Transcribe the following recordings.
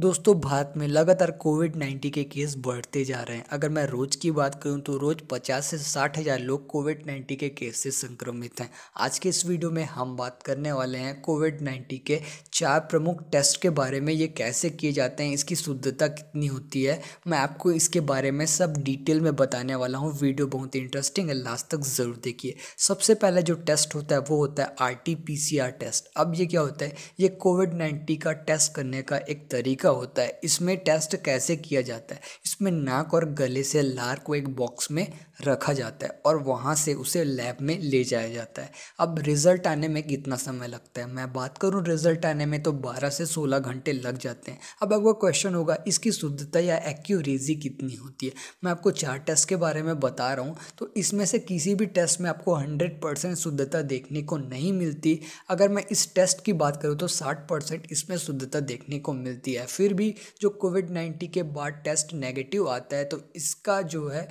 दोस्तों भारत में लगातार कोविड नाइन्टीन के केस बढ़ते जा रहे हैं अगर मैं रोज़ की बात करूं तो रोज़ पचास से साठ हज़ार लोग कोविड नाइन्टीन के केस से संक्रमित हैं आज के इस वीडियो में हम बात करने वाले हैं कोविड नाइन्टीन के चार प्रमुख टेस्ट के बारे में ये कैसे किए जाते हैं इसकी शुद्धता कितनी होती है मैं आपको इसके बारे में सब डिटेल में बताने वाला हूँ वीडियो बहुत ही इंटरेस्टिंग है लास्ट तक ज़रूर देखिए सबसे पहला जो टेस्ट होता है वो होता है R T P C R test अब ये क्या होता है ये कोविड नाइन्टीन का टेस्ट करने का एक तरीका का होता है इसमें टेस्ट कैसे किया जाता है इसमें नाक और गले से लार को एक बॉक्स में रखा जाता है और वहाँ से उसे लैब में ले जाया जाता है अब रिज़ल्ट आने में कितना समय लगता है मैं बात करूँ रिज़ल्ट आने में तो 12 से 16 घंटे लग जाते हैं अब आपका क्वेश्चन होगा इसकी शुद्धता या एक्यूरेसी कितनी होती है मैं आपको चार टेस्ट के बारे में बता रहा हूँ तो इसमें से किसी भी टेस्ट में आपको हंड्रेड परसेंट शुद्धता देखने को नहीं मिलती अगर मैं इस टेस्ट की बात करूँ तो साठ परसेंट इसमें शुद्धता देखने को मिलती है फिर भी जो कोविड नाइन्टीन के बाद टेस्ट नेगेटिव आता है तो इसका जो है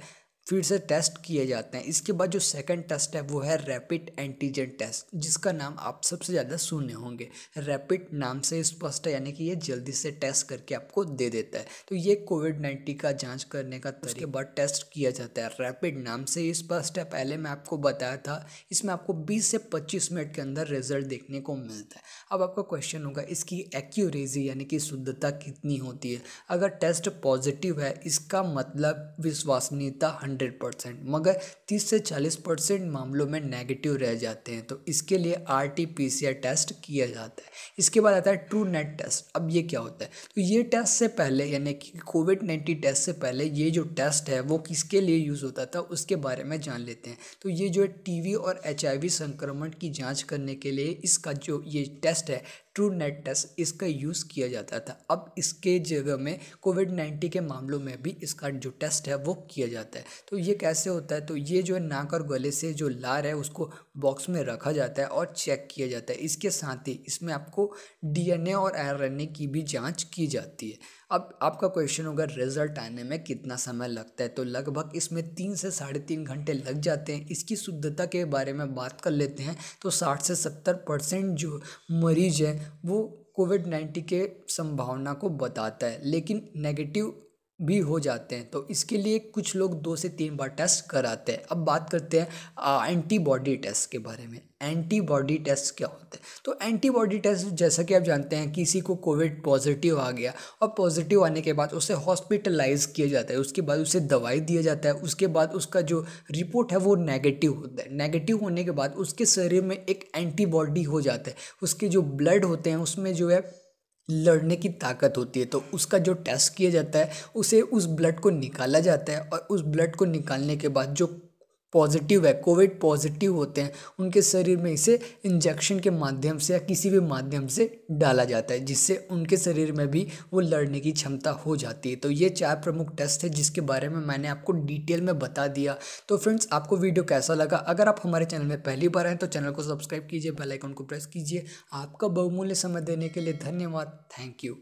फिर से टेस्ट किए जाते हैं इसके बाद जो सेकंड टेस्ट है वो है रैपिड एंटीजन टेस्ट जिसका नाम आप सबसे ज़्यादा सुने होंगे रैपिड नाम से स्पष्ट है यानी कि ये जल्दी से टेस्ट करके आपको दे देता है तो ये कोविड नाइन्टीन का जांच करने का उसके बाद टेस्ट किया जाता है रैपिड नाम से स्पष्ट है पहले मैं आपको बताया था इसमें आपको बीस से पच्चीस मिनट के अंदर रिजल्ट देखने को मिलता है अब आपका क्वेश्चन होगा इसकी एक्यूरेसी यानी कि शुद्धता कितनी होती है अगर टेस्ट पॉजिटिव है इसका मतलब विश्वसनीयता हंड हंड्रेड परसेंट मगर तीस से चालीस परसेंट मामलों में नेगेटिव रह जाते हैं तो इसके लिए R T P C R test किया जाता है इसके बाद आता है ट्रू नेट टेस्ट अब ये क्या होता है तो ये टेस्ट से पहले यानी कि कोविड नाइन्टीन टेस्ट से पहले ये जो टेस्ट है वो किसके लिए यूज़ होता था उसके बारे में जान लेते हैं तो ये जो है टी वी और एच आई वी संक्रमण की जाँच करने के लिए इसका जो ये टेस्ट है ट्रू नेट टेस्ट इसका यूज़ किया जाता था अब इसके जगह में कोविड नाइन्टीन के मामलों में भी इसका जो टेस्ट है वो किया जाता है तो ये कैसे होता है तो ये जो है नाक और गले से जो लार है उसको बॉक्स में रखा जाता है और चेक किया जाता है इसके साथ ही इसमें आपको डीएनए और ए की भी जाँच की जाती है अब आपका क्वेश्चन होगा रिजल्ट आने में कितना समय लगता है तो लगभग इसमें तीन से साढ़े तीन घंटे लग जाते हैं इसकी शुद्धता के बारे में बात कर लेते हैं तो साठ से सत्तर परसेंट जो मरीज हैं वो कोविड नाइन्टीन के संभावना को बताता है लेकिन नेगेटिव भी हो जाते हैं तो इसके लिए कुछ लोग दो से तीन बार टेस्ट कराते हैं अब बात करते हैं एंटीबॉडी टेस्ट के बारे में एंटीबॉडी टेस्ट क्या होते हैं तो एंटीबॉडी टेस्ट जैसा कि आप जानते हैं किसी को कोविड पॉजिटिव आ गया और पॉजिटिव आने के बाद उसे हॉस्पिटलाइज किया जाता है उसके बाद उसे दवाई दिया जाता है उसके बाद उसका जो रिपोर्ट है वो नेगेटिव होता है नेगेटिव होने के बाद उसके शरीर में एक एंटीबॉडी हो जाता है उसके जो ब्लड होते हैं उसमें जो है लड़ने की ताकत होती है तो उसका जो टेस्ट किया जाता है उसे उस ब्लड को निकाला जाता है और उस ब्लड को निकालने के बाद जो पॉजिटिव है कोविड पॉजिटिव होते हैं उनके शरीर में इसे इंजेक्शन के माध्यम से या किसी भी माध्यम से डाला जाता है जिससे उनके शरीर में भी वो लड़ने की क्षमता हो जाती है तो ये चार प्रमुख टेस्ट है जिसके बारे में मैंने आपको डिटेल में बता दिया तो फ्रेंड्स आपको वीडियो कैसा लगा अगर आप हमारे चैनल में पहली बार आएँ तो चैनल को सब्सक्राइब कीजिए बेलाइकन को प्रेस कीजिए आपका बहुमूल्य समय देने के लिए धन्यवाद थैंक यू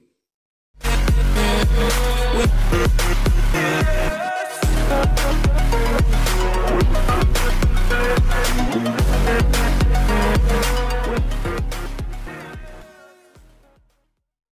Thank you.